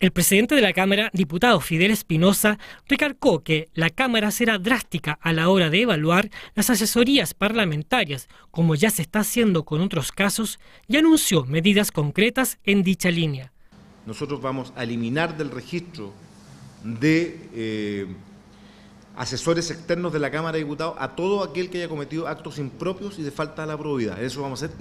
El presidente de la Cámara, diputado Fidel Espinosa, recalcó que la Cámara será drástica a la hora de evaluar las asesorías parlamentarias, como ya se está haciendo con otros casos, y anunció medidas concretas en dicha línea. Nosotros vamos a eliminar del registro de eh, asesores externos de la Cámara de Diputados a todo aquel que haya cometido actos impropios y de falta de la probidad. Eso vamos a hacer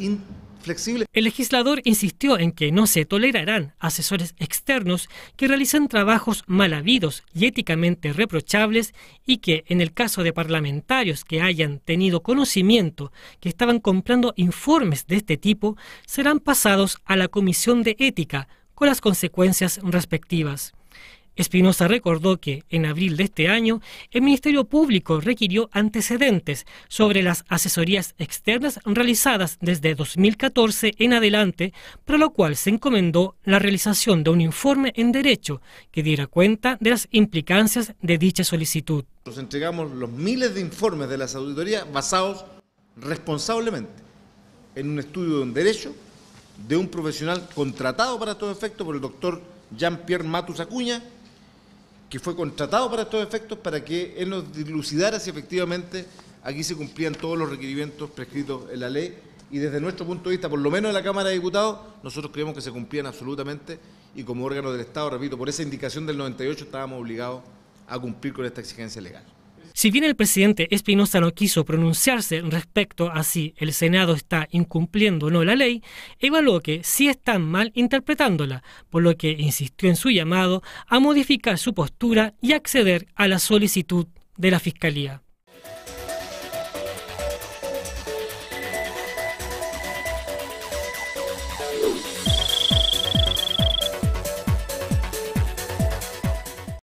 el legislador insistió en que no se tolerarán asesores externos que realizan trabajos mal habidos y éticamente reprochables y que, en el caso de parlamentarios que hayan tenido conocimiento que estaban comprando informes de este tipo, serán pasados a la Comisión de Ética con las consecuencias respectivas. Espinosa recordó que, en abril de este año, el Ministerio Público requirió antecedentes sobre las asesorías externas realizadas desde 2014 en adelante, para lo cual se encomendó la realización de un informe en derecho que diera cuenta de las implicancias de dicha solicitud. Nos entregamos los miles de informes de las auditorías basados responsablemente en un estudio en derecho de un profesional contratado para todo efecto por el doctor Jean-Pierre Matus Acuña, que fue contratado para estos efectos para que él nos dilucidara si efectivamente aquí se cumplían todos los requerimientos prescritos en la ley y desde nuestro punto de vista, por lo menos en la Cámara de Diputados, nosotros creemos que se cumplían absolutamente y como órgano del Estado, repito, por esa indicación del 98 estábamos obligados a cumplir con esta exigencia legal. Si bien el presidente Espinosa no quiso pronunciarse respecto a si el Senado está incumpliendo o no la ley, evaluó que sí están mal interpretándola, por lo que insistió en su llamado a modificar su postura y acceder a la solicitud de la Fiscalía.